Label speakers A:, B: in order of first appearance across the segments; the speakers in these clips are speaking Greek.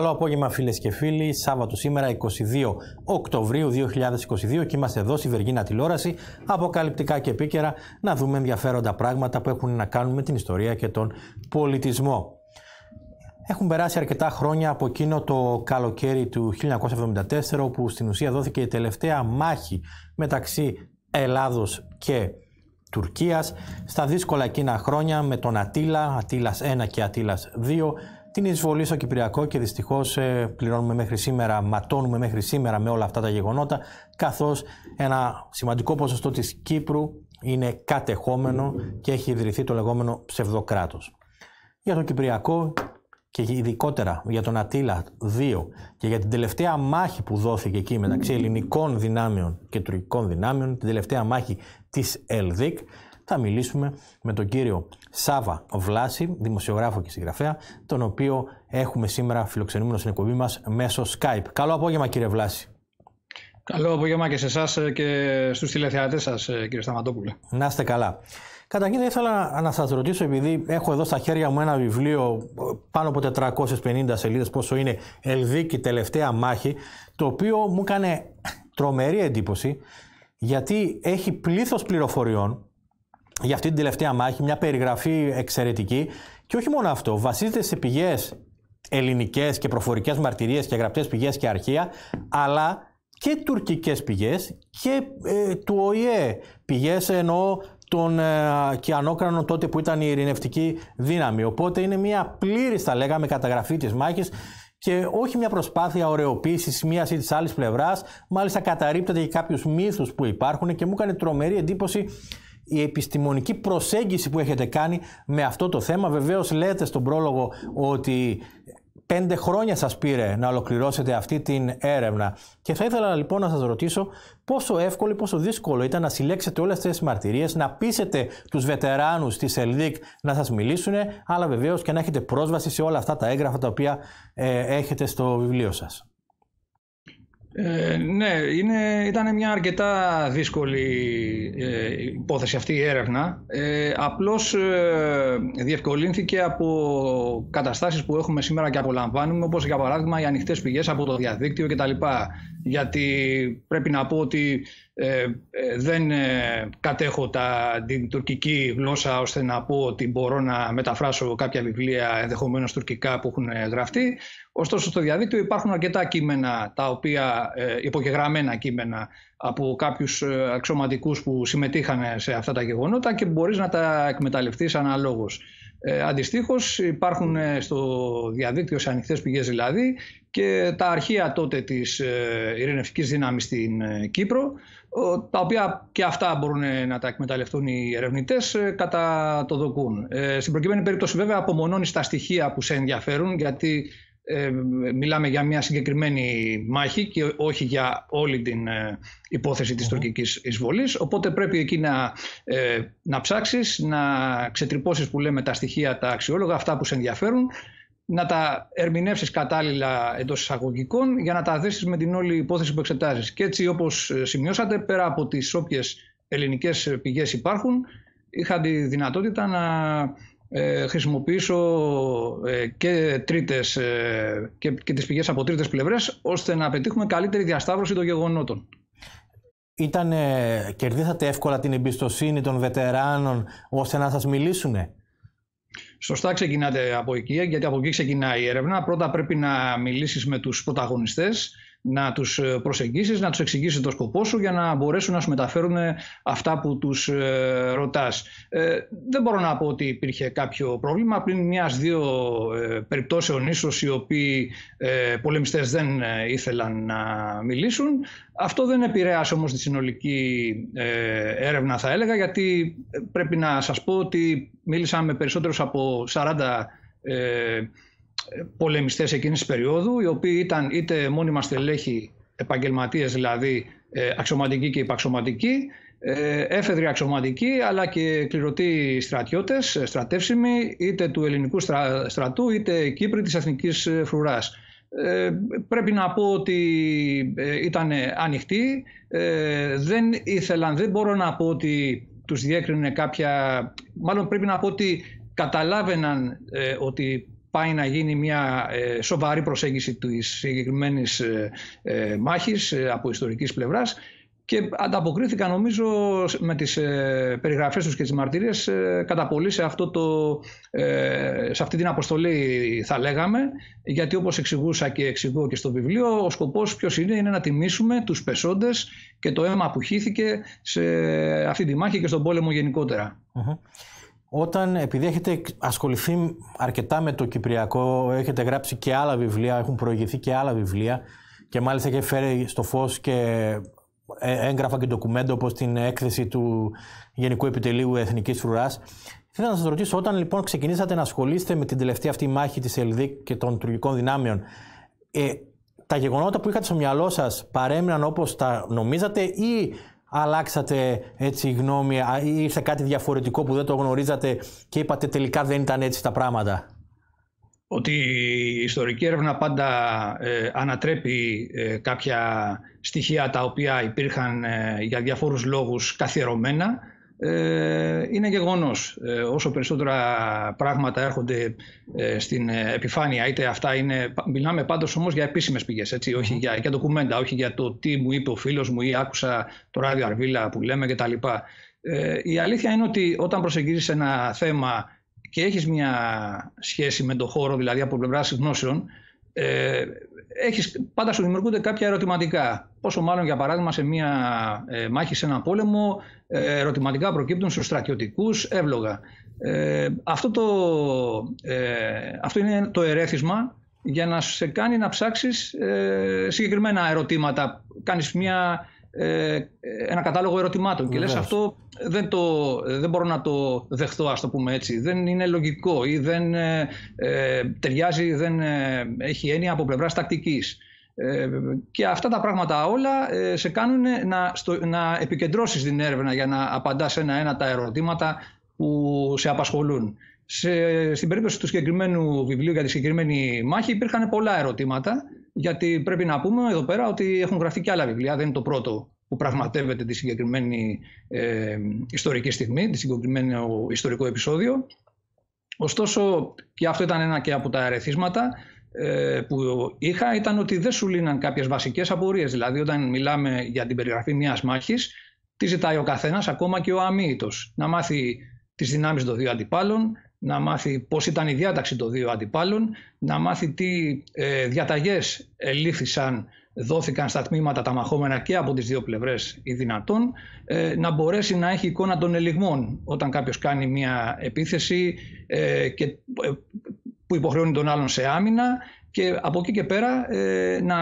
A: Καλό απόγευμα φίλες και φίλοι, Σάββατο σήμερα 22 Οκτωβρίου 2022 και είμαστε εδώ στη Βεργίνα Τηλόραση, αποκαλυπτικά και επίκαιρα να δούμε ενδιαφέροντα πράγματα που έχουν να κάνουν με την ιστορία και τον πολιτισμό. Έχουν περάσει αρκετά χρόνια από εκείνο το καλοκαίρι του 1974 που στην ουσία δόθηκε η τελευταία μάχη μεταξύ Ελλάδος και Τουρκίας στα δύσκολα εκείνα χρόνια με τον Ατήλα, Ατήλας 1 και Ατήλας 2 την εισβολή στο Κυπριακό και δυστυχώς ε, πληρώνουμε μέχρι σήμερα, ματώνουμε μέχρι σήμερα με όλα αυτά τα γεγονότα, καθώς ένα σημαντικό ποσοστό της Κύπρου είναι κατεχόμενο και έχει ιδρυθεί το λεγόμενο ψευδοκράτος. Για το Κυπριακό και ειδικότερα για τον Ατήλα 2 και για την τελευταία μάχη που δόθηκε εκεί μεταξύ ελληνικών δυνάμεων και τουρκικών δυνάμεων, την τελευταία μάχη της ΕΛΔΙΚ, θα μιλήσουμε με τον κύριο Σάβα Βλάση, δημοσιογράφο και συγγραφέα, τον οποίο έχουμε σήμερα φιλοξενούμενο στην εκπομπή μας μέσω Skype. Καλό απόγευμα, κύριε Βλάση. Καλό απόγευμα και σε εσάς και στους τηλεθεατές σας, κύριε Σταματόπουλε. Να είστε καλά. Καταρχήν, ήθελα να σας ρωτήσω, επειδή έχω εδώ στα χέρια μου ένα βιβλίο πάνω από 450 σελίδες, πόσο είναι Ελδίκη, τελευταία μάχη, το οποίο μου έκανε τρομερή εντύπωση, γιατί έχει πλήθος πληροφοριών για αυτή την τελευταία μάχη, μια περιγραφή εξαιρετική. Και όχι μόνο αυτό, βασίζεται σε πηγές ελληνικές και προφορικές μαρτυρίες και γραπτές πηγές και αρχεία, αλλά και τουρκικές πηγές και ε, του ΟΗΕ πηγές εννοώ των ε, τότε που ήταν η ειρηνευτική δύναμη. Οπότε είναι μια πλήρης θα λέγαμε καταγραφή της μάχης και όχι μια προσπάθεια ωρεοποίησης μίας ή της άλλης πλευράς. Μάλιστα, καταρρύπτεται και κάποιους μύθους που υπάρχουν και μου έκανε τρομερή εντύπωση η επιστημονική προσέγγιση που έχετε κάνει με αυτό το θέμα. Βεβαίως λέτε στον πρόλογο ότι πέντε χρόνια σας πήρε να ολοκληρώσετε αυτή την έρευνα. Και θα ήθελα λοιπόν να σας ρωτήσω πόσο εύκολο, πόσο δύσκολο ήταν να συλλέξετε όλες τις μαρτυρίες, να πείσετε τους βετεράνους της ΕΛΔΙΚ να σας μιλήσουν, αλλά βεβαίως και να έχετε πρόσβαση σε όλα αυτά τα έγγραφα τα οποία ε, έχετε στο βιβλίο σας.
B: Ε, ναι, είναι, ήταν μια αρκετά δύσκολη ε, υπόθεση αυτή η έρευνα. Ε, απλώς ε, διευκολύνθηκε από καταστάσεις που έχουμε σήμερα και απολαμβάνουμε, όπως για παράδειγμα οι ανοιχτές πηγές από το διαδίκτυο κτλ γιατί πρέπει να πω ότι ε, ε, δεν ε, κατέχω τα, την τουρκική γλώσσα ώστε να πω ότι μπορώ να μεταφράσω κάποια βιβλία ενδεχομένως τουρκικά που έχουν γραφτεί. Ωστόσο στο διαδίκτυο υπάρχουν αρκετά κείμενα, τα οποία ε, υπογεγραμμένα κείμενα από κάποιους αξιωματικούς που συμμετείχαν σε αυτά τα γεγονότα και μπορείς να τα εκμεταλλευτείς αναλόγως. Ε, υπάρχουν στο διαδίκτυο, σε ανοιχτές πηγές δηλαδή, και τα αρχεία τότε της ε, ειρηνευτικής δύναμης στην ε, Κύπρο, τα οποία και αυτά μπορούν ε, να τα εκμεταλλευτούν οι ερευνητές κατά το δοκούν. Στην προκειμένη περίπτωση βέβαια απομονώνεις τα στοιχεία που σε ενδιαφέρουν γιατί μιλάμε για μια συγκεκριμένη μάχη και όχι για όλη την υπόθεση της mm-hmm. τουρκικής εισβολής. Οπότε πρέπει εκεί να, να ψάξεις, να ξετρυπώσεις που λέμε τα στοιχεία τα αξιόλογα, αυτά που σε ενδιαφέρουν να τα ερμηνεύσεις κατάλληλα εντός εισαγωγικών για να τα δέσει με την όλη υπόθεση που εξετάζεις. Και έτσι, όπως ε, σημειώσατε, πέρα από τις όποιες ελληνικές ε, πηγές υπάρχουν, είχα τη δυνατότητα να ε, χρησιμοποιήσω και, τρίτες, και, τις πηγές από τρίτες πλευρές ώστε να πετύχουμε καλύτερη διασταύρωση των
A: γεγονότων. Ήτανε, κερδίσατε εύκολα την εμπιστοσύνη των βετεράνων ώστε να σας μιλήσουνε. Σωστά ξεκινάτε από εκεί, γιατί από εκεί ξεκινάει
B: η έρευνα. Πρώτα πρέπει να μιλήσεις με τους πρωταγωνιστές, να τους ε, προσεγγίσεις, να τους εξηγήσεις το σκοπό σου για να μπορέσουν να σου μεταφέρουν ε, αυτά που τους ε, ρωτάς. δεν μπορώ να πω ότι υπήρχε κάποιο πρόβλημα Πριν μιας δύο περιπτώσεων ίσως οι οποίοι ε, πολεμιστές δεν ήθελαν να μιλήσουν. Αυτό δεν επηρέασε όμως τη συνολική έρευνα θα έλεγα γιατί πρέπει να σας πω ότι μίλησα με περισσότερους από 40 πολεμιστές εκείνης της περίοδου, οι οποίοι ήταν είτε μόνιμα στελέχοι επαγγελματίες, δηλαδή ε, αξιωματικοί και υπαξιωματικοί, ε, έφεδροι αξιωματικοί, αλλά και κληρωτοί στρατιώτες, ε, στρατεύσιμοι, είτε του ελληνικού στρατού, είτε Κύπρη της Εθνικής Φρουράς. πρέπει να πω ότι ήταν ανοιχτοί. δεν ήθελαν, δεν μπορώ να πω ότι τους διέκρινε κάποια... Μάλλον πρέπει να πω ότι καταλάβαιναν ότι πάει να γίνει μια ε, σοβαρή προσέγγιση της συγκεκριμένης ε, ε, μάχης ε, από ιστορικής πλευράς και ανταποκρίθηκα νομίζω με τις ε, περιγραφές τους και τις μαρτυρίες ε, κατά πολύ σε, αυτό το, σε αυτή την αποστολή θα λέγαμε γιατί όπως εξηγούσα και εξηγώ και στο βιβλίο ο σκοπός ποιος είναι είναι να τιμήσουμε τους πεσόντες και το αίμα που χύθηκε σε αυτή τη μάχη και στον πόλεμο
A: όταν, επειδή έχετε ασχοληθεί αρκετά με το Κυπριακό, έχετε γράψει και άλλα βιβλία, έχουν προηγηθεί και άλλα βιβλία και μάλιστα έχετε φέρει στο φως και ε, έγγραφα και ντοκουμέντο όπως την έκθεση του Γενικού Επιτελείου Εθνικής Φρουράς. Θέλω να σας ρωτήσω, όταν λοιπόν ξεκινήσατε να ασχολείστε με την τελευταία αυτή μάχη της Ελδίκ και των τουρκικών δυνάμεων, ε, τα γεγονότα που είχατε στο μυαλό σας παρέμειναν όπως τα νομίζατε ή αλλάξατε έτσι γνώμη ή ήρθε κάτι διαφορετικό που δεν το γνωρίζατε και είπατε τελικά δεν ήταν έτσι τα πράγματα.
B: Ότι η ιστορική έρευνα πάντα ε, ανατρέπει ε, κάποια στοιχεία τα οποία υπήρχαν ε, για διαφόρους λόγους καθιερωμένα ε, είναι γεγονός. Ε, όσο περισσότερα πράγματα έρχονται ε, στην επιφάνεια, είτε αυτά είναι... Μιλάμε πάντως όμως για επίσημες πηγές, έτσι, όχι για, για ντοκουμέντα, όχι για το τι μου είπε ο φίλος μου ή άκουσα το ράδιο Αρβίλα που λέμε κτλ. Ε, η αλήθεια είναι ότι όταν προσεγγίζεις ένα θέμα και έχεις μια σχέση με τον χώρο, δηλαδή από πλευράς γνώσεων, ε, έχεις, πάντα σου δημιουργούνται κάποια ερωτηματικά. Πόσο μάλλον, για παράδειγμα, σε μια ε, μάχη σε έναν πόλεμο, ε, ερωτηματικά προκύπτουν στους στρατιωτικούς εύλογα. Ε, αυτό, το, αυτό είναι το ερέθισμα για να σε κάνει να ψάξεις συγκεκριμένα ερωτήματα. Κάνεις μια ε, ένα κατάλογο ερωτημάτων. Και λες αυτό δεν, το, δεν μπορώ να το δεχτώ, ας το πούμε έτσι. Δεν είναι λογικό ή δεν ε, ε ταιριάζει, δεν ε, έχει έννοια από πλευράς τακτικής. και αυτά τα πράγματα όλα σε κάνουν να, στο, να επικεντρώσεις την έρευνα για να απαντάς ένα-ένα τα ερωτήματα που σε απασχολούν. στην περίπτωση του συγκεκριμένου βιβλίου για τη συγκεκριμένη μάχη υπήρχαν πολλά ερωτήματα γιατί πρέπει να πούμε εδώ πέρα ότι έχουν γραφτεί και άλλα βιβλία, δεν είναι το πρώτο που πραγματεύεται τη συγκεκριμένη ε, ιστορική στιγμή, τη συγκεκριμένο ιστορικό επεισόδιο. Ωστόσο, και αυτό ήταν ένα και από τα ερεθίσματα ε, που είχα, ήταν ότι δεν σου λύναν κάποιες βασικές απορίες. Δηλαδή, όταν μιλάμε για την περιγραφή μιας μάχης, τι ζητάει ο καθένας, ακόμα και ο αμύητος. Να μάθει τις δυνάμεις των δύο αντιπάλων, να μάθει πώς ήταν η διάταξη των δύο αντιπάλων, να μάθει τι ε, διαταγές ελήφθησαν, δόθηκαν στα τμήματα τα μαχόμενα και από τις δύο πλευρές οι δυνατών, ε, να μπορέσει να έχει εικόνα των ελιγμών όταν κάποιος κάνει μια επίθεση ε, και, ε, που υποχρεώνει τον άλλον σε άμυνα και από εκεί και πέρα να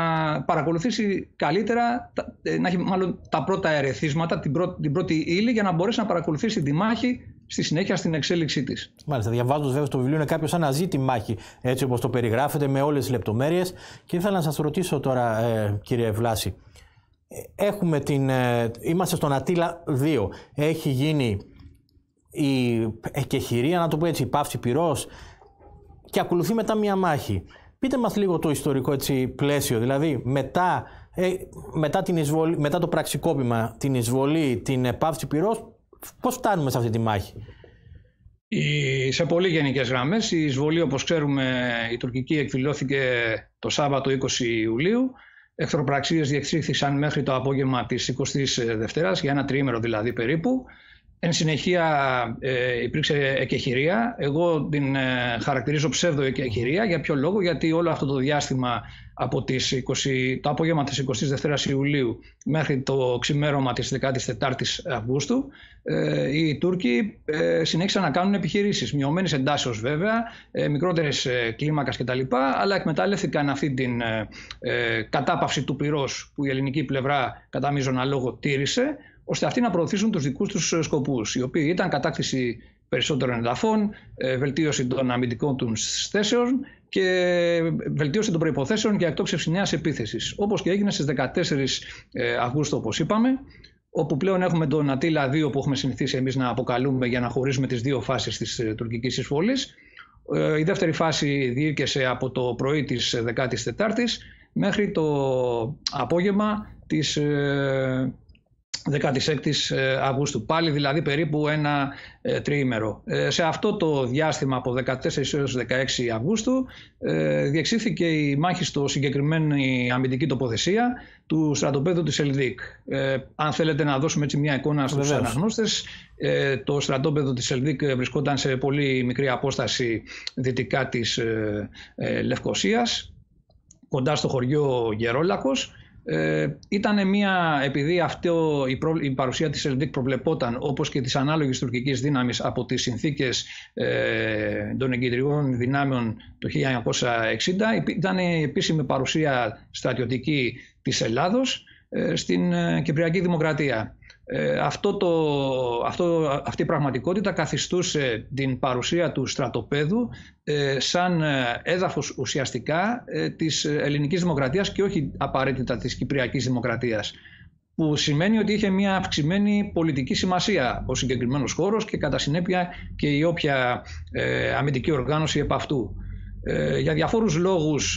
B: παρακολουθήσει καλύτερα, να έχει μάλλον τα πρώτα ερεθίσματα, την την πρώτη ύλη για να μπορέσει να παρακολουθήσει τη μάχη
A: στη συνέχεια στην εξέλιξή της. Μάλιστα, διαβάζοντας βέβαια στο βιβλίο, είναι κάποιος αναζεί τη μάχη έτσι όπως το περιγράφεται με όλες τις λεπτομέρειες. Και ήθελα να σας ρωτήσω τώρα, ε, κύριε Βλάση, ε, έχουμε την, ε, είμαστε στον Ατήλα 2. Έχει γίνει η εκεχηρία, να το πω έτσι, η παύση πυρός και ακολουθεί μετά μια μάχη. Πείτε μας λίγο το ιστορικό έτσι, πλαίσιο, δηλαδή μετά, ε, μετά, την εισβολή, μετά το πραξικόπημα, την εισβολή, την παύση πυρός, Πώς φτάνουμε σε αυτή τη μάχη. σε πολύ γενικές γραμμές, η εισβολή, όπως ξέρουμε, η τουρκική
B: εκδηλώθηκε το Σάββατο 20 Ιουλίου. Εχθροπραξίες διεξήχθησαν μέχρι το απόγευμα της 22η Δευτέρας, για ένα τριήμερο δηλαδή περίπου. Εν συνεχεία ε, υπήρξε εκεχηρία. Εγώ την ε, χαρακτηρίζω ψεύδο εκεχηρία. Για ποιο λόγο, γιατί όλο αυτό το διάστημα από τις 20, το απόγευμα της 22 Ιουλίου μέχρι το ξημέρωμα της 14ης Αυγούστου ε, οι Τούρκοι ε, συνέχισαν να κάνουν επιχειρήσεις, μειωμένης εντάσεως βέβαια, ε, μικρότερες ε, κτλ. Αλλά εκμετάλλευτηκαν αυτή την ε, κατάπαυση του πυρός που η ελληνική πλευρά κατά μείζωνα λόγο τήρησε ώστε αυτοί να προωθήσουν τους δικούς τους ε, σκοπούς, οι οποίοι ήταν κατάκτηση περισσότερων εδαφών, ε, βελτίωση των αμυντικών τους θέσεων και ε, βελτίωση των προποθέσεων για εκτόξευση νέας επίθεσης. Όπως και έγινε στις 14 Αυγούστου, όπως είπαμε, όπου πλέον έχουμε τον Ατήλα 2 που έχουμε συνηθίσει εμείς να αποκαλούμε για να χωρίσουμε τις δύο φάσεις της τουρκικής εισβολής. Η δεύτερη φάση διήρκεσε από το πρωί της 14 η μέχρι το απόγευμα της 16ης ε, Αυγούστου. Πάλι δηλαδή περίπου ένα ε, τριήμερο. Ε, σε αυτό το διάστημα από 14 έως 16 Αυγούστου διεξήθηκε η μάχη στο συγκεκριμένη αμυντική τοποθεσία του στρατοπέδου της Ελδίκ. Αν θέλετε να δώσουμε έτσι μια εικόνα στους Βεβαίως. αναγνώστες, το στρατόπεδο της Ελδίκ βρισκόταν σε πολύ μικρή απόσταση δυτικά της Λευκοσίας, κοντά στο συγκεκριμενη αμυντικη τοποθεσια του στρατοπεδου της ελδικ αν θελετε να δωσουμε μια εικονα στους βεβαιως αναγνωστες Γερόλακος ε, ήταν μια, επειδή αυτό, η, η παρουσία της Ελντίκ προβλεπόταν όπως και της ανάλογης τουρκικής δύναμης από τις συνθήκες ε, των εγκεντρικών δυνάμεων το 1960 ήταν η επίσημη παρουσία στρατιωτική της Ελλάδος ε, στην ε, Κυπριακή Δημοκρατία. Ε, αυτό το, αυτό, αυτή η πραγματικότητα καθιστούσε την παρουσία του στρατοπέδου ε, σαν ε, έδαφος ουσιαστικά της ελληνικής δημοκρατίας και όχι απαραίτητα της κυπριακής δημοκρατίας που σημαίνει ότι είχε μια αυξημένη πολιτική σημασία ο συγκεκριμένος χώρος και κατά συνέπεια και η όποια αμυντική οργάνωση επ' αυτού. Ε, για διαφόρους λόγους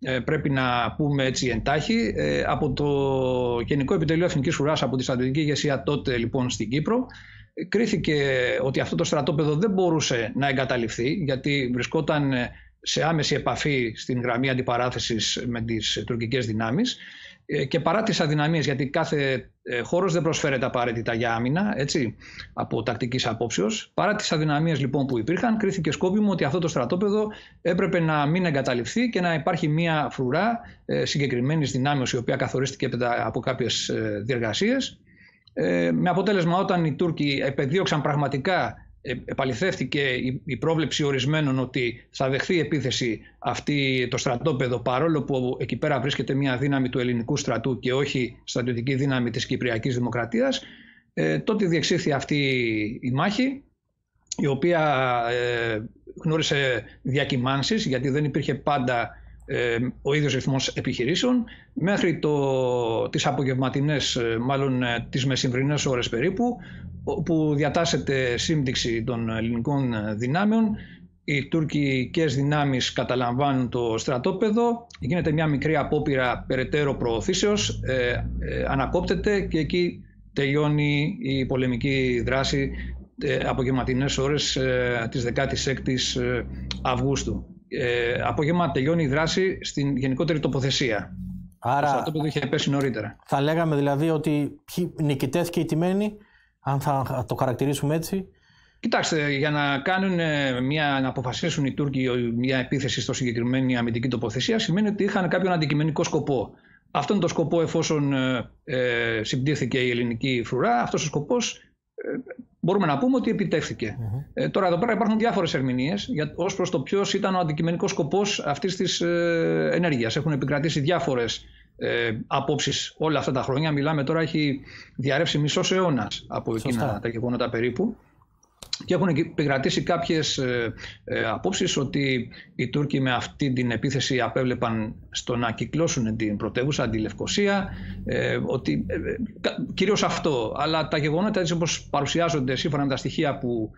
B: ε, ε, πρέπει να πούμε έτσι εντάχει από το Γενικό Επιτελείο Εθνικής Φουράς, από τη στρατιωτική ηγεσία τότε λοιπόν στην Κύπρο κρίθηκε ότι αυτό το στρατόπεδο δεν μπορούσε να εγκαταλειφθεί γιατί βρισκόταν σε άμεση επαφή στην γραμμή αντιπαράθεσης με τις τουρκικές δυνάμεις ε, και παρά τις αδυναμίες, γιατί κάθε ε, χώρος δεν προσφέρεται απαραίτητα για άμυνα, έτσι, από τακτικής απόψεως, παρά τις αδυναμίες λοιπόν που υπήρχαν, κρίθηκε σκόπιμο ότι αυτό το στρατόπεδο έπρεπε να μην εγκαταληφθεί και να υπάρχει μια φρουρά ε, συγκεκριμένη δυνάμεως, η οποία καθορίστηκε από κάποιες διεργασίες, με αποτέλεσμα όταν οι Τούρκοι επεδίωξαν πραγματικά ε, επαληθεύτηκε η πρόβλεψη ορισμένων ότι θα δεχθεί επίθεση αυτή το στρατόπεδο παρόλο που εκεί πέρα βρίσκεται μια δύναμη του ελληνικού στρατού και όχι στρατιωτική δύναμη της Κυπριακής Δημοκρατίας ε, τότε διεξήχθη αυτή η μάχη η οποία ε, γνώρισε διακυμάνσεις γιατί δεν υπήρχε πάντα ε, ο ίδιος ρυθμός επιχειρήσεων μέχρι το, τις απογευματινές, μάλλον τις μεσημβρινές ώρες περίπου όπου διατάσσεται σύμπτυξη των ελληνικών δυνάμεων. Οι τουρκικές δυνάμεις καταλαμβάνουν το στρατόπεδο, γίνεται μια μικρή απόπειρα περαιτέρω προωθήσεως, ε, ε ανακόπτεται και εκεί τελειώνει η πολεμική δράση ε, απογευματινές ώρες ε, της 16ης ε, Αυγούστου. Ε, απόγευμα
A: τελειώνει η δράση στην γενικότερη τοποθεσία. Άρα, το στρατόπεδο είχε πέσει νωρίτερα. Θα λέγαμε δηλαδή ότι νικητές και αν θα το χαρακτηρίσουμε έτσι.
B: Κοιτάξτε, για να, κάνουν ε, μια, να αποφασίσουν οι Τούρκοι μια επίθεση στο συγκεκριμένη αμυντική τοποθεσία σημαίνει ότι είχαν κάποιον αντικειμενικό σκοπό. αυτο ειναι το σκοπό, εφόσον ε, ε η ελληνική φρουρά, αυτός ο σκοπός ε, μπορούμε να πούμε ότι τώρα εδώ πέρα υπάρχουν διάφορες ερμηνείες ως προς το ποιος ήταν ο αντικειμενικός σκοπός αυτής της ε, ενέργειας. Έχουν επικρατήσει διάφορες ε, απόψεις όλα αυτά τα χρόνια. Μιλάμε τώρα, έχει διαρρεύσει μισός αιώνας από εκείνα τα γεγονότα περίπου. Και έχουν επικρατήσει κάποιες ε, ε απόψεις ότι οι Τούρκοι με αυτή την επίθεση απέβλεπαν στο να κυκλώσουν την πρωτεύουσα, τη Λευκοσία. Ε, ότι, ε, Κυρίως αυτό. Αλλά τα γεγονότα έτσι όπως παρουσιάζονται σύμφωνα με τα στοιχεία που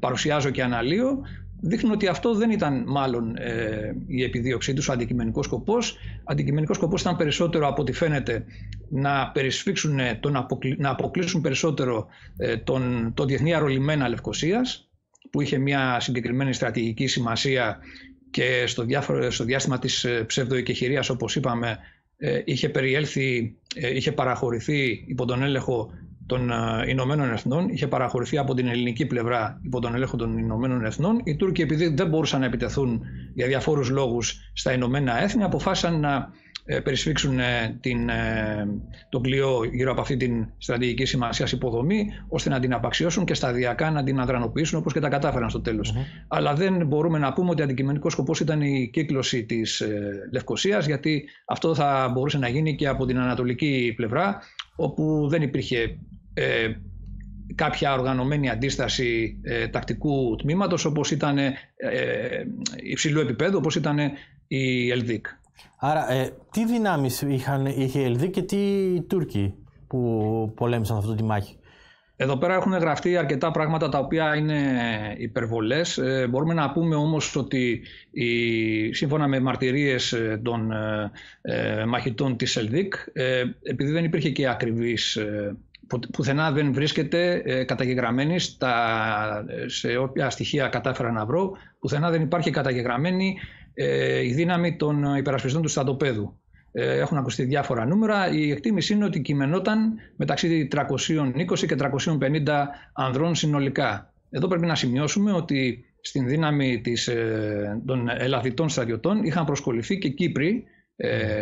B: παρουσιάζω και αναλύω, δείχνουν ότι αυτό δεν ήταν μάλλον ε, η επιδίωξή τους ο αντικειμενικός σκοπός. Αντικειμενικός σκοπός ήταν περισσότερο από ό,τι φαίνεται να περισφίξουν, ε, τον να αποκλείσουν περισσότερο ε, τον, τον διεθνή αρρωλημένα Λευκοσίας που είχε μια συγκεκριμένη στρατηγική σημασία και στο, διάφορο, στο διάστημα της ε, ψευδοοικεχηρίας όπως είπαμε είχε περιέλθει, είχε παραχωρηθεί υπό τον έλεγχο των ε, Ηνωμένων Εθνών είχε παραχωρηθεί από την ελληνική πλευρά υπό τον έλεγχο των Ηνωμένων Εθνών. Οι Τούρκοι επειδή δεν μπορούσαν να επιτεθούν για διάφορου λόγους στα Ηνωμένα Έθνη αποφάσισαν να ε, περισφίξουν ε, την, τον πλοίο γύρω από αυτή την στρατηγική σημασίας υποδομή ώστε να την απαξιώσουν και σταδιακά να την αδρανοποιήσουν όπως και τα κατάφεραν στο τέλος. Αλλά δεν μπορούμε να πούμε ότι αντικειμενικός σκοπός ήταν η κύκλωση της λευκοσίας, γιατί αυτό θα μπορούσε να γίνει και από την ανατολική πλευρά όπου δεν υπήρχε ε, κάποια οργανωμένη αντίσταση ε, τακτικού τμήματος όπως ήταν ε, ε, υψηλού επίπεδου όπως ήταν
A: η Ελδίκ. Άρα ε, τι δυνάμεις είχαν, είχε η Ελδίκ και τι οι Τούρκοι που πολέμησαν αυτή τη μάχη. Εδώ πέρα έχουν γραφτεί αρκετά πράγματα τα οποία
B: είναι υπερβολές. μπορούμε να πούμε όμως ότι σύμφωνα με μαρτυρίες των μαχητών της Ελδίκ, επειδή δεν υπήρχε και ακριβής που, πουθενά δεν βρίσκεται ε, καταγεγραμμένη σε όποια στοιχεία κατάφερα να βρω, πουθενά δεν υπάρχει καταγεγραμμένη ε, η δύναμη των υπερασπιστών του στρατοπέδου. Ε, έχουν ακουστεί διάφορα νούμερα. Η εκτίμηση είναι ότι κειμενόταν μεταξύ 320 και 350 ανδρών συνολικά. Εδώ πρέπει να σημειώσουμε ότι στην δύναμη της, των Ελλαδιτών στρατιωτών είχαν προσκοληθεί και Κύπροι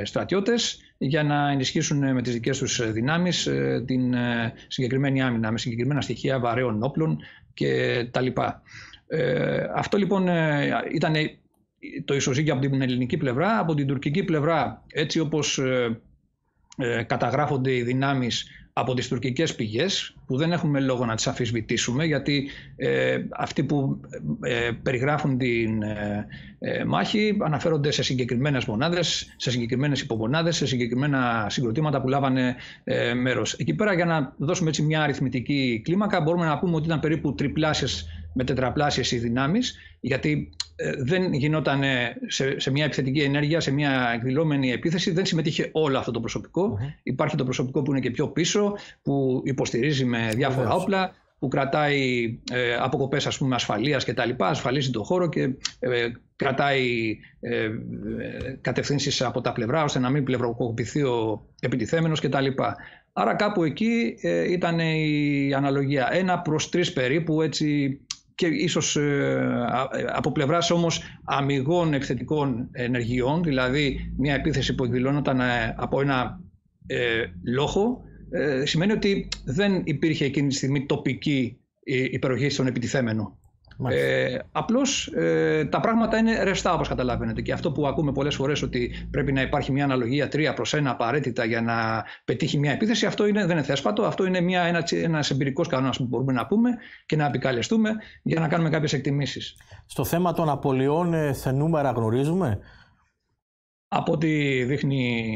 B: στρατιώτες για να ενισχύσουν ε, με τις δικές τους ε, δυνάμεις ε, την συγκεκριμένη άμυνα με συγκεκριμένα στοιχεία βαρέων όπλων και τα λοιπά. Αυτό λοιπόν ήταν το ισοζύγιο από την ελληνική πλευρά, από την τουρκική πλευρά έτσι όπως καταγράφονται οι δυνάμεις από τις τουρκικές πηγές που δεν έχουμε λόγο να τις αφισβητήσουμε γιατί ε, αυτοί που ε, περιγράφουν την ε, ε, μάχη αναφέρονται σε συγκεκριμένες μονάδες, σε συγκεκριμένες υπομονάδες, σε συγκεκριμένα συγκροτήματα που λάβανε μέρος. Εκεί πέρα για να δώσουμε έτσι μια αριθμητική κλίμακα μπορούμε να πούμε ότι ήταν περίπου τριπλάσιες με τετραπλάσιες οι δυνάμεις γιατί ε, δεν γινόταν σε, σε μια επιθετική ενέργεια, σε μια εκδηλώμενη επίθεση, δεν συμμετείχε όλο αυτό το προσωπικο Υπάρχει το προσωπικό που είναι και πιο πίσω, που υποστηρίζει με διαφορα όπλα, που κρατάει ε, αποκοπές ας πούμε ασφαλείας και τα λοιπά, ασφαλίζει τον χώρο και ε, κρατάει ε, ε, κατευθύνσεις από τα πλευρά ώστε να μην πλευροκοπηθεί ο επιτιθέμενος και τα Άρα κάπου εκεί ήταν η αναλογία. Ένα προς τρεις περίπου έτσι και ίσως ε, ε, από πλευράς όμως αμυγών εκθετικών ενεργειών, δηλαδή μια επίθεση που εκδηλώνονταν ε, από ένα ε, λόχο, σημαίνει ότι δεν υπήρχε εκείνη τη στιγμή τοπική υπεροχή στον επιτιθέμενο. Ε, Απλώς ε, τα πράγματα είναι ρευστά όπως καταλαβαίνετε. Και αυτό που ακούμε πολλές φορές ότι πρέπει να υπάρχει μια αναλογία 3 προ 1 απαραίτητα για να πετύχει μια επίθεση, αυτό είναι, δεν είναι θέσπατο. Αυτό είναι ένα ένας εμπειρικός κανόνας που μπορούμε να πούμε και να επικαλεστούμε για να κάνουμε κάποιες εκτιμήσεις. Στο θέμα των απολειών, ε, σε γνωρίζουμε. Από ό,τι δείχνει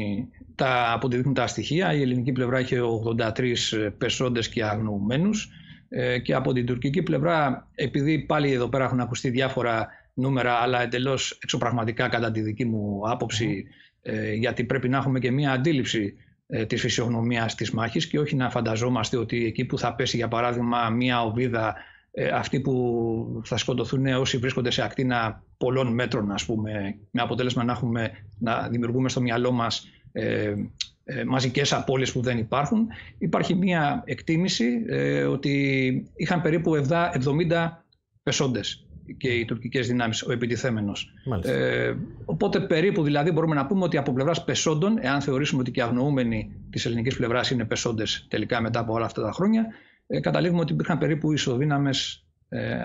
B: τα, από δείχνουν τα στοιχεία, η ελληνική πλευρά έχει 83 ε, πεσόντες και αγνοωμένους ε, και από την τουρκική πλευρά, επειδή πάλι εδώ πέρα έχουν ακουστεί διάφορα νούμερα, αλλά εντελώς εξωπραγματικά κατά τη δική μου αποψη ε, γιατί πρέπει να έχουμε και μία αντίληψη ε, της φυσιογνωμίας της μάχης και όχι να φανταζόμαστε ότι εκεί που θα πέσει, για παράδειγμα, μία οβίδα, αυτοί που θα σκοτωθούν όσοι βρίσκονται σε ακτίνα πολλών μέτρων, ας πούμε, με αποτέλεσμα να, έχουμε, να δημιουργούμε στο μυαλό μας ε, μαζικές απώλειες που δεν υπάρχουν. Υπάρχει μια εκτίμηση ε, ότι είχαν περίπου 70 πεσόντες και οι τουρκικές δυνάμεις, ο επιτιθέμενος. Ε, οπότε περίπου δηλαδή μπορούμε να πούμε ότι από πλευράς πεσόντων, εάν θεωρήσουμε ότι και αγνοούμενοι της ελληνικής πλευράς είναι πεσόντες τελικά μετά από όλα αυτά τα χρόνια, ε, καταλήγουμε ότι υπήρχαν περίπου ισοδύναμες ε,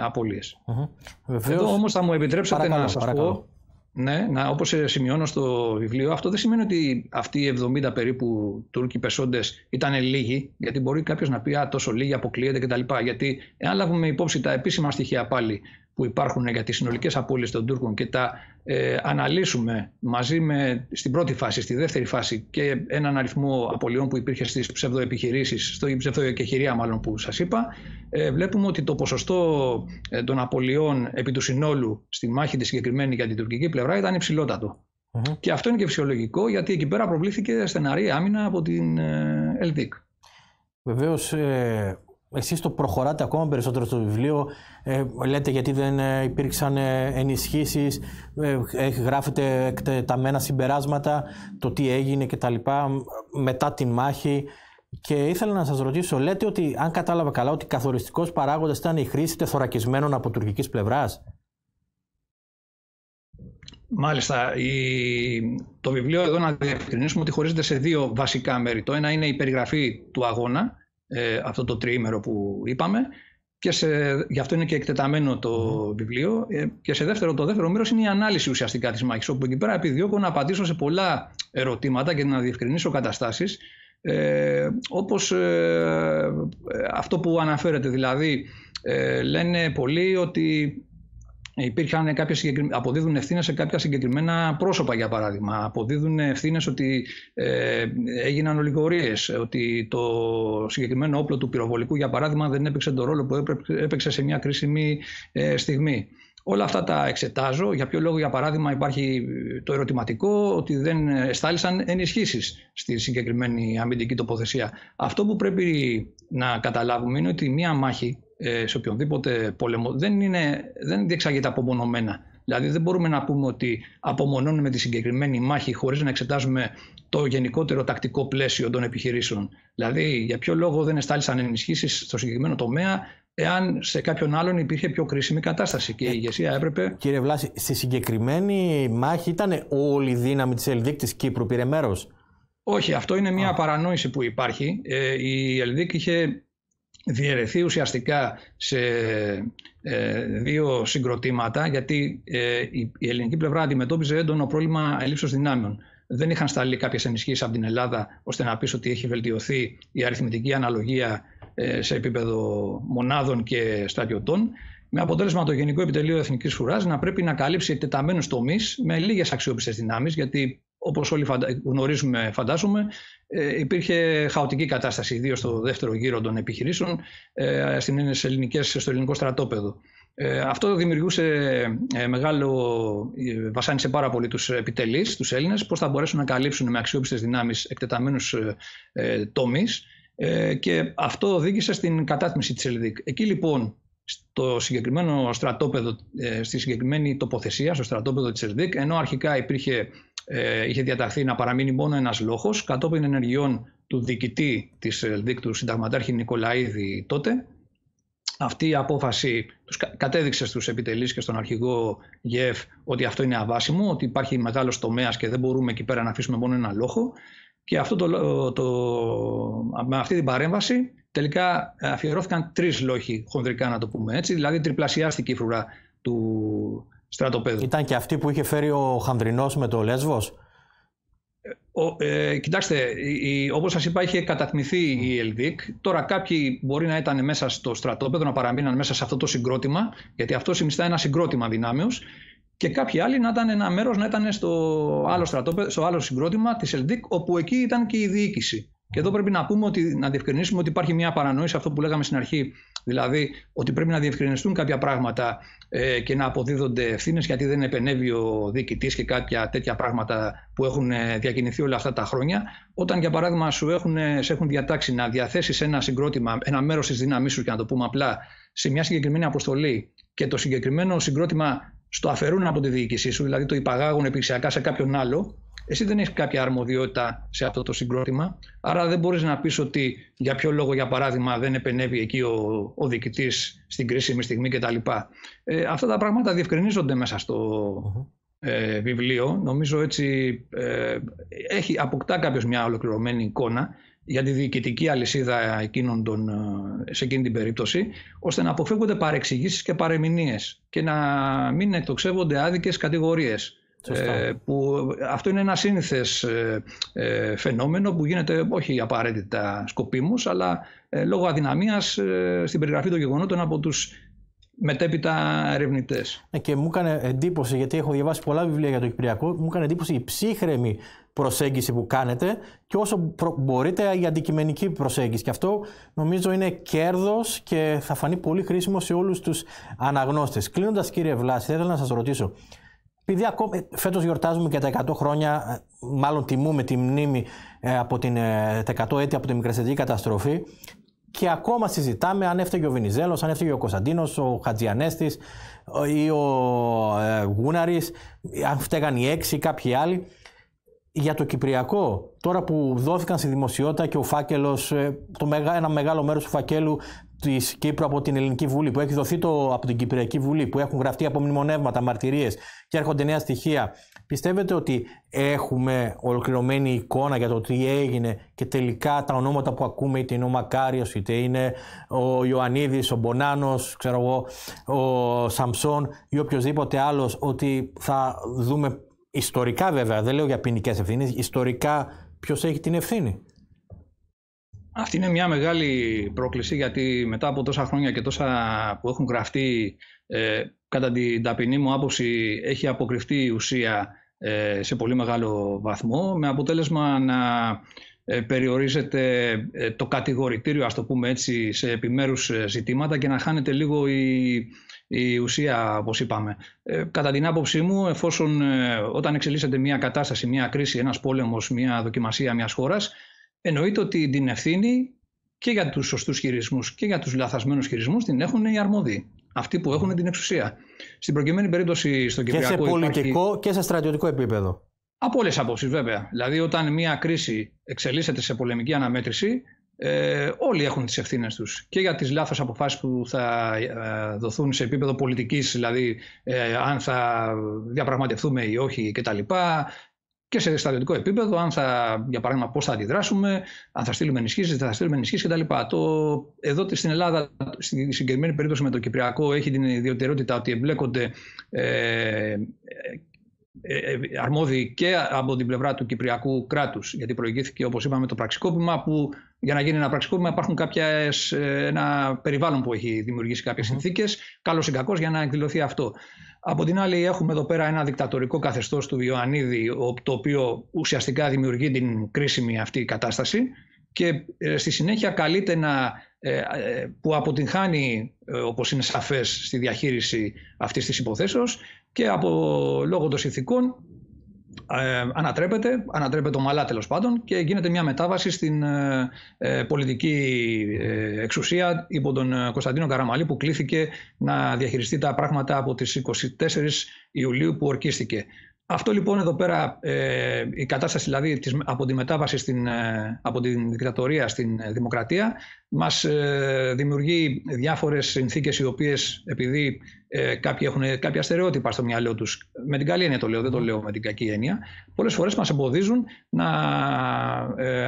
B: Εδώ όμως θα μου επιτρέψετε να σας πω ναι, να, όπως σημειώνω στο βιβλίο, αυτό δεν σημαίνει ότι αυτοί οι 70 περίπου Τούρκοι πεσόντες ήταν λίγοι, γιατί μπορεί κάποιος να πει «Α, τόσο λίγοι αποκλείεται» κτλ. Γιατί εάν λάβουμε υπόψη τα επίσημα στοιχεία πάλι που υπάρχουν για τις συνολικές απώλειες των Τούρκων και τα ε, αναλύσουμε μαζί με στην πρώτη φάση, στη δεύτερη φάση και έναν αριθμό απολειών που υπήρχε στις ψευδοεπιχειρήσεις, στο ψευδοεκεχειρία μάλλον που σας είπα, ε, βλέπουμε ότι το ποσοστό ε, των απολειών επί του συνόλου στη μάχη τη συγκεκριμένη για την τουρκική πλευρά ήταν Και αυτό είναι και φυσιολογικό γιατί εκεί πέρα προβλήθηκε στεναρή άμυνα από την Ελδίκ.
A: Βεβαίως εσείς το προχωράτε ακόμα περισσότερο στο βιβλίο, ε, λέτε γιατί δεν ε, υπήρξαν ε, ενισχύσεις, ε, γράφετε εκτεταμένα συμπεράσματα, το τι έγινε κτλ. μετά την μάχη. Και ήθελα να σας ρωτήσω, λέτε ότι αν κατάλαβα καλά ότι καθοριστικός παράγοντας ήταν η χρήση τεθωρακισμένων από τουρκικής πλευράς.
B: Μάλιστα, η... το βιβλίο εδώ να διευκρινίσουμε ότι χωρίζεται σε δύο βασικά μέρη. Το ένα είναι η περιγραφή του αγώνα ε, αυτό το τριήμερο που είπαμε. Και σε, γι' αυτό είναι και εκτεταμένο το βιβλίο. Ε, και σε δεύτερο, το δεύτερο μέρος είναι η ανάλυση ουσιαστικά της μάχης. Όπου εκεί πέρα επιδιώκω να απαντήσω σε πολλά ερωτήματα και να διευκρινίσω καταστάσεις. Ε, όπως ε, ε, αυτό που αναφέρεται δηλαδή λένε πολλοί ότι υπήρχαν κάποιες αποδίδουν ευθύνες σε κάποια συγκεκριμένα πρόσωπα, για παράδειγμα. Αποδίδουν ευθύνες ότι ε, έγιναν ολιγορίες, ότι το συγκεκριμένο όπλο του πυροβολικού, για παράδειγμα, δεν έπαιξε τον ρόλο που έπαιξε σε μια κρίσιμη ε, στιγμή. Όλα αυτά τα εξετάζω. Για ποιο λόγο, για παράδειγμα, υπάρχει το ερωτηματικό ότι δεν εστάλησαν ενισχύσεις στη συγκεκριμένη αμυντική τοποθεσία. Αυτό που πρέπει να καταλάβουμε είναι ότι μία μάχη ε, σε οποιονδήποτε πόλεμο δεν, είναι, δεν διεξάγεται απομονωμένα. Δηλαδή δεν μπορούμε να πούμε ότι απομονώνουμε τη συγκεκριμένη μάχη χωρίς να εξετάζουμε το γενικότερο τακτικό πλαίσιο των επιχειρήσεων. Δηλαδή για ποιο λόγο δεν εστάλησαν ενισχύσεις στο συγκεκριμένο τομέα εάν σε κάποιον άλλον υπήρχε
A: πιο κρίσιμη κατάσταση και η ε, ηγεσία έπρεπε... Κύριε Βλάση, στη συγκεκριμένη μάχη ήταν όλη η δύναμη της Ελδίκ της Κύπρου, πήρε Όχι, αυτό είναι μια παρανόηση που υπάρχει.
B: Ε, η Ελδίκ είχε διαιρεθεί ουσιαστικά σε ε, δύο συγκροτήματα γιατί ε, η, ελληνική πλευρά αντιμετώπιζε έντονο πρόβλημα ελλείψεως δυνάμεων. Δεν είχαν σταλεί κάποιες ενισχύσεις από την Ελλάδα ώστε να πεις ότι έχει βελτιωθεί η αριθμητική αναλογία ε, σε επίπεδο μονάδων και στρατιωτών με αποτέλεσμα το Γενικό Επιτελείο Εθνικής Φουρά να πρέπει να καλύψει τεταμένους τομείς με λίγες αξιόπιστες δυνάμεις, γιατί όπως όλοι φαντα... γνωρίζουμε φαντάζομαι, ε, υπήρχε χαοτική κατάσταση, ιδίως στο δεύτερο γύρο των επιχειρήσεων, ε, στις ελληνικές, στο ελληνικό στρατόπεδο. Ε, αυτό δημιουργούσε ε, μεγάλο, ε, βασάνισε πάρα πολύ τους επιτελείς, τους Έλληνες, πώς θα μπορέσουν να καλύψουν με αξιόπιστες δυνάμεις εκτεταμένους ε, ε τομείς και αυτό οδήγησε στην κατάθμιση της ΕΛΔΙΚ. Εκεί λοιπόν στο συγκεκριμένο στρατόπεδο, στη συγκεκριμένη τοποθεσία, στο στρατόπεδο της ΕΛΔΙΚ, ενώ αρχικά υπήρχε ε, είχε διαταχθεί να παραμείνει μόνο ένας λόχος κατόπιν ενεργειών του διοικητή της ε, δίκτου συνταγματάρχη Νικολαίδη τότε. Αυτή η απόφαση τους κατέδειξε στους επιτελείς και στον αρχηγό ΓΕΦ ότι αυτό είναι αβάσιμο, ότι υπάρχει μεγάλος τομέας και δεν μπορούμε εκεί πέρα να αφήσουμε μόνο ένα λόγο. Και αυτό το, το, με αυτή την παρέμβαση τελικά αφιερώθηκαν τρεις λόχοι, χονδρικά να το πούμε έτσι, δηλαδή τριπλασιάστηκε η φρουρά του, ήταν και αυτή που είχε φέρει ο Χανδρινός με το Λέσβος. Ε, ε, κοιτάξτε, η, όπως σας είπα είχε καταθμηθεί η Ελδίκ, Τώρα κάποιοι μπορεί να ήταν μέσα στο στρατόπεδο, να παραμείναν μέσα σε αυτό το συγκρότημα, γιατί αυτό συνιστά ένα συγκρότημα δυνάμεως και κάποιοι άλλοι να ήταν ένα μέρος να ήταν στο άλλο, στρατόπεδο, στο άλλο συγκρότημα της Ελδικ όπου εκεί ήταν και η διοίκηση. Και εδώ πρέπει να πούμε ότι, να διευκρινίσουμε ότι υπάρχει μια παρανόηση, αυτό που λέγαμε στην αρχή. Δηλαδή, ότι πρέπει να διευκρινιστούν κάποια πράγματα ε, και να αποδίδονται ευθύνες, γιατί δεν επενεύει ο διοικητής και κάποια τέτοια πράγματα που έχουν ε, διακινηθεί όλα αυτά τα χρόνια. Όταν, για παράδειγμα, σου έχουν, ε, έχουν διατάξει να διαθέσεις ένα συγκρότημα, ένα μέρος της δύναμής σου, για να το πούμε απλά, σε μια συγκεκριμένη αποστολή και το συγκεκριμένο συγκρότημα στο αφαιρούν από τη διοίκησή σου, δηλαδή το υπαγάγουν επίξιακά σε κάποιον άλλο, εσύ δεν έχεις κάποια αρμοδιότητα σε αυτό το συγκρότημα. Άρα δεν μπορείς να πεις ότι για ποιο λόγο, για παράδειγμα, δεν επενεύει εκεί ο, ο διοικητής στην κρίσιμη στιγμή κτλ. Ε, αυτά τα πράγματα διευκρινίζονται μέσα στο ε, βιβλίο. Νομίζω έτσι ε, έχει, αποκτά κάποιος μια ολοκληρωμένη εικόνα για τη διοικητική αλυσίδα εκείνων ε, σε εκείνη την περίπτωση, ώστε να αποφεύγονται παρεξηγήσεις και παρεμηνίες και να μην εκτοξεύονται άδικες κατηγορίες. Ε, αυτό είναι ένα σύνηθες ε, ε, φαινόμενο που γίνεται όχι απαραίτητα σκοπίμως αλλά ε, λόγω αδυναμίας στην περιγραφή των γεγονότων από τους
A: μετέπειτα ερευνητές. Ναι, και μου έκανε εντύπωση, γιατί έχω διαβάσει πολλά βιβλία για το Κυπριακό, μου έκανε εντύπωση η ψύχρεμη προσέγγιση που κάνετε και όσο προ... μπορείτε η αντικειμενική προσέγγιση. Και αυτό νομίζω είναι κέρδος και θα φανεί πολύ χρήσιμο σε όλους τους αναγνώστες. Κλείνοντας, κύριε Βλάση, θα ήθελα να σας ρωτήσω επειδή ακόμη ε, φέτος γιορτάζουμε και τα 100 χρόνια, ε, μάλλον τιμούμε τη μνήμη ε, από την, τα 100 έτη από τη μικρασιατική καταστροφή και ακόμα συζητάμε αν έφταιγε ο Βενιζέλος, αν έφταιγε ο Κωνσταντίνος, ο Χατζιανέστης ή ο Γούναρης, αν φταίγαν οι έξι ή κάποιοι άλλοι. Για το Κυπριακό, τώρα που δόθηκαν στη δημοσιότητα και ο φάκελος, ένα μεγάλο μέρος του φακέλου της Κύπρου από την Ελληνική Βουλή, που έχει δοθεί το, από την Κυπριακή Βουλή, που έχουν γραφτεί από μνημονεύματα, μαρτυρίες και έρχονται νέα στοιχεία. Πιστεύετε ότι έχουμε ολοκληρωμένη εικόνα για το τι έγινε και τελικά τα ονόματα που ακούμε, είτε είναι ο Μακάριος, είτε είναι ο Ιωαννίδης, ο Μπονάνος, ξέρω εγώ, ο Σαμψόν ή οποιοδήποτε άλλος, ότι θα δούμε ιστορικά βέβαια, δεν λέω για ποινικές ευθύνες, ιστορικά ποιος έχει την ευθύνη.
B: Αυτή είναι μια μεγάλη πρόκληση γιατί μετά από τόσα χρόνια και τόσα που έχουν γραφτεί ε, κατά την ταπεινή μου άποψη έχει αποκρυφτεί η ουσία ε, σε πολύ μεγάλο βαθμό με αποτέλεσμα να ε, περιορίζεται το κατηγορητήριο ας το πούμε έτσι σε επιμέρους ζητήματα και να χάνεται λίγο η, ουσία όπως είπαμε. Κατά την άποψή μου εφόσον όταν εξελίσσεται μια κατάσταση, μια κρίση, ένας πόλεμος, μια δοκιμασία μιας χώρας εννοείται ότι την ευθύνη και για τους σωστούς χειρισμούς και για τους λαθασμένους χειρισμούς την έχουν οι αρμόδιοι. Αυτοί που έχουν την εξουσία. Στην προκειμένη περίπτωση στον Κυπριακό. Και σε πολιτικό
A: και σε στρατιωτικό επίπεδο. Από
B: όλες τις απόψεις, βέβαια. Δηλαδή, όταν μια κρίση εξελίσσεται σε πολεμική αναμέτρηση, ε, όλοι έχουν τις ευθύνες τους και για τις λάθος αποφάσεις που θα ε, δοθούν σε επίπεδο πολιτικής, δηλαδή ε, αν θα διαπραγματευτούμε ή όχι κτλ και σε στρατιωτικό επίπεδο, αν θα, για παράδειγμα, πώς θα αντιδράσουμε, αν θα στείλουμε ενισχύσεις, θα στείλουμε ενισχύσεις κτλ. Το, εδώ στην Ελλάδα, στη συγκεκριμένη περίπτωση με το Κυπριακό, έχει την ιδιαιτερότητα ότι εμπλέκονται ε, ε ε, ε, αρμόδιοι και από την πλευρά του Κυπριακού κράτους γιατί προηγήθηκε όπως είπαμε το πραξικόπημα που για να γίνει ένα πραξικόπημα υπάρχουν κάποιες, ε, ένα περιβάλλον που έχει δημιουργήσει κάποιες mm-hmm. συνθήκες ή κακός για να εκδηλωθεί αυτό. Από την άλλη έχουμε εδώ πέρα ένα δικτατορικό καθεστώς του Ιωαννίδη το οποίο ουσιαστικά δημιουργεί την κρίσιμη αυτή κατάσταση και στη συνέχεια καλείται να που αποτυγχάνει, όπως είναι σαφές, στη διαχείριση αυτής της υποθέσεως, και από λόγω των συνθήκων ε, ανατρέπεται, ανατρέπεται ομαλά τέλος πάντων και γίνεται μια μετάβαση στην ε, ε, πολιτική ε, εξουσία υπό τον Κωνσταντίνο Καραμαλή που κλήθηκε να διαχειριστεί τα πράγματα από τις 24 Ιουλίου που ορκίστηκε. Αυτό λοιπόν εδώ πέρα, ε, η κατάσταση δηλαδή της, από τη μετάβαση στην, ε, από την δικτατορία στην ε, δημοκρατία μας δημιουργεί διάφορες συνθήκες οι οποίες επειδή κάποιοι έχουν κάποια στερεότυπα στο μυαλό τους, με την καλή έννοια το λέω, δεν το λέω με την κακή έννοια, πολλές φορές μας εμποδίζουν να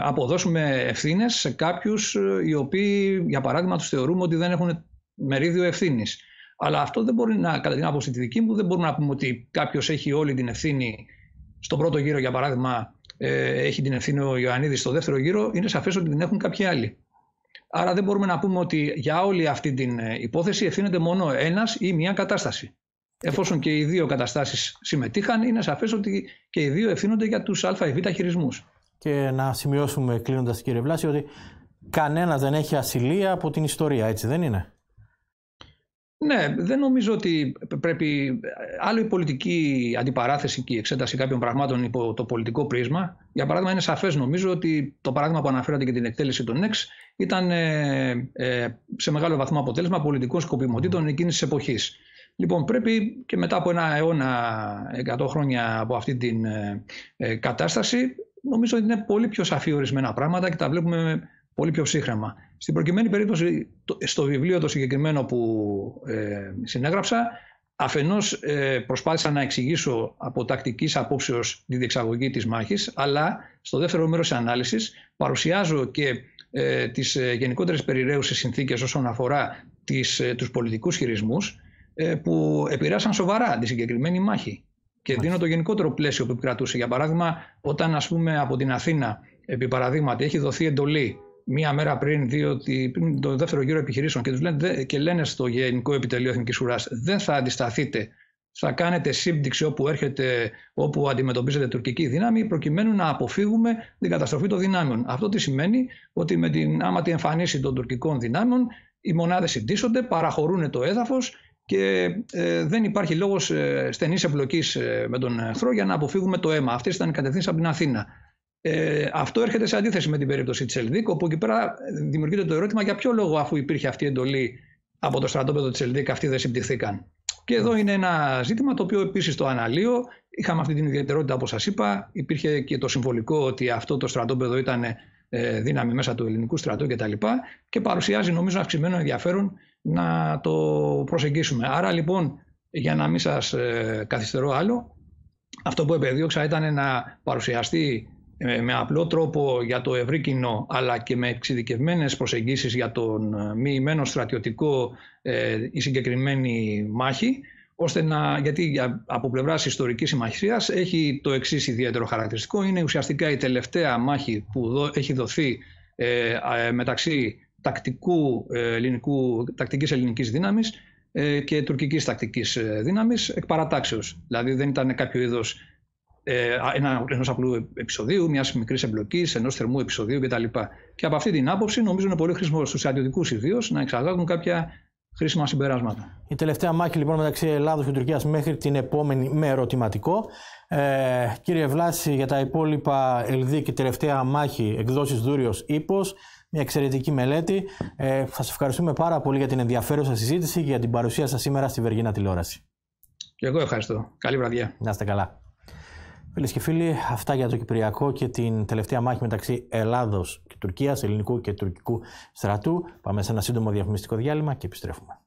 B: αποδώσουμε ευθύνες σε κάποιους οι οποίοι για παράδειγμα τους θεωρούμε ότι δεν έχουν μερίδιο ευθύνης. Αλλά αυτό δεν μπορεί να, κατά την άποψη τη δική μου, δεν μπορούμε να πούμε ότι κάποιος έχει όλη την ευθύνη. Στον πρώτο γύρο, για παράδειγμα, ε, έχει την ευθύνη ο Ιωαννίδης. Στο δεύτερο γύρο, είναι σαφές ότι την έχουν κάποιοι άλλοι. Άρα δεν μπορούμε να πούμε ότι για όλη αυτή την ε, υπόθεση ευθύνεται μόνο ένας ή μία κατάσταση. Εφόσον και οι δύο καταστάσεις συμμετείχαν, είναι σαφές ότι και οι δύο
A: ευθύνονται για τους β χειρισμούς. Και να σημειώσουμε κλείνοντας, κύριε Βλάση, ότι κανένας δεν έχει ασυλία από την ιστορία, έτσι δεν είναι.
B: Ναι, δεν νομίζω ότι πρέπει. Άλλο η πολιτική αντιπαράθεση και η εξέταση κάποιων πραγμάτων υπό το πολιτικό πρίσμα. Για παράδειγμα, είναι σαφές νομίζω ότι το παράδειγμα που αναφέρατε και την εκτέλεση των ΕΞ ήταν ε, ε, σε μεγάλο βαθμό αποτέλεσμα πολιτικών σκοπιμοτήτων εκείνης της εποχής. Λοιπόν, πρέπει και μετά από ένα αιώνα, 100 χρόνια από αυτή την ε, κατάσταση, νομίζω ότι είναι πολύ πιο σαφή ορισμένα πράγματα και τα βλέπουμε πολύ πιο σύγχρονα. Στην προκειμένη περίπτωση, στο βιβλίο το συγκεκριμένο που ε, συνέγραψα, αφενός ε, προσπάθησα να εξηγήσω από τακτικής απόψεως τη διεξαγωγή της μάχης, αλλά στο δεύτερο μέρος της ανάλυσης παρουσιάζω και ε, τις ε, γενικότερες συνθήκες όσον αφορά τις, ε, τους πολιτικούς χειρισμούς ε, που επηρέασαν σοβαρά τη συγκεκριμένη μάχη. Και δίνω το γενικότερο πλαίσιο που επικρατούσε. Για παράδειγμα, όταν ας πούμε από την Αθήνα, επί παραδείγματι, έχει δοθεί εντολή μία μέρα πριν, διότι πριν το δεύτερο γύρο επιχειρήσεων και, τους λένε, και λένε στο Γενικό Επιτελείο Εθνικής Ουρά, δεν θα αντισταθείτε. Θα κάνετε σύμπτυξη όπου, έρχεται, όπου αντιμετωπίζεται τουρκική δύναμη, προκειμένου να αποφύγουμε την καταστροφή των δυνάμεων. Αυτό τι σημαίνει ότι με την άματη εμφανίση των τουρκικών δυνάμεων, οι μονάδες συντίσσονται, παραχωρούν το έδαφος και ε, δεν υπάρχει λόγος ε, στενής εμπλοκής ε, με τον εχθρό για να αποφύγουμε το αίμα. Αυτές ήταν οι κατευθύνσεις από την Αθήνα. Ε, αυτό έρχεται σε αντίθεση με την περίπτωση της Ελδίκ, όπου εκεί πέρα δημιουργείται το ερώτημα για ποιο λόγο, αφού υπήρχε αυτή η εντολή από το στρατόπεδο της Ελδίκ, αυτοί δεν συμπτυχθήκαν. Και εδώ είναι ένα ζήτημα το οποίο επίσης το αναλύω. Είχαμε αυτή την ιδιαιτερότητα, όπως σας είπα. Υπήρχε και το συμβολικό ότι αυτό το στρατόπεδο ήταν ε, δύναμη μέσα του ελληνικού στρατού κτλ. Και, και παρουσιάζει νομίζω αυξημένο ενδιαφέρον να το προσεγγίσουμε. Άρα λοιπόν, για να μην σας ε, καθυστερώ άλλο, αυτό που επεδίωξα ήταν να παρουσιαστεί ε, με απλό τρόπο για το ευρύ κοινό αλλά και με εξειδικευμένες προσεγγίσεις για τον ε, μη ημένο στρατιωτικό ε, η συγκεκριμένη μάχη ώστε να, γιατί από πλευρα ιστορικής συμμαχίας έχει το εξής ιδιαίτερο χαρακτηριστικό είναι ουσιαστικά η τελευταία μάχη που έχει δοθεί μεταξύ τακτικού ελληνικού, τακτικής ελληνικής δύναμης και τουρκικής τακτικής δύναμης εκ παρατάξεως. Δηλαδή δεν ήταν κάποιο είδος ε, ενός απλού επεισοδίου, μιας μικρής εμπλοκής, ενός θερμού επεισοδίου κτλ. Και από αυτή την άποψη νομίζω
A: είναι πολύ χρήσιμο στους στρατιωτικού ιδίως να εξαγάγουν κάποια χρήσιμα συμπεράσματα. Η τελευταία μάχη λοιπόν μεταξύ Ελλάδος και Τουρκίας μέχρι την επόμενη με ερωτηματικό. Ε, κύριε Βλάση, για τα υπόλοιπα Ελδί και τελευταία μάχη εκδόσεις Δούριος Ήπος. Μια εξαιρετική μελέτη. Ε, σας ευχαριστούμε πάρα πολύ για την ενδιαφέρουσα συζήτηση και για την παρουσία σας σήμερα στη Βεργίνα τηλεόραση.
B: Και εγώ ευχαριστώ. Καλή βραδιά.
A: Να είστε καλά. Φίλες και φίλοι, αυτά για το Κυπριακό και την τελευταία μάχη μεταξύ Ελλάδος και Τουρκίας, ελληνικού και τουρκικού στρατού. Πάμε σε ένα σύντομο διαφημιστικό διάλειμμα και επιστρέφουμε.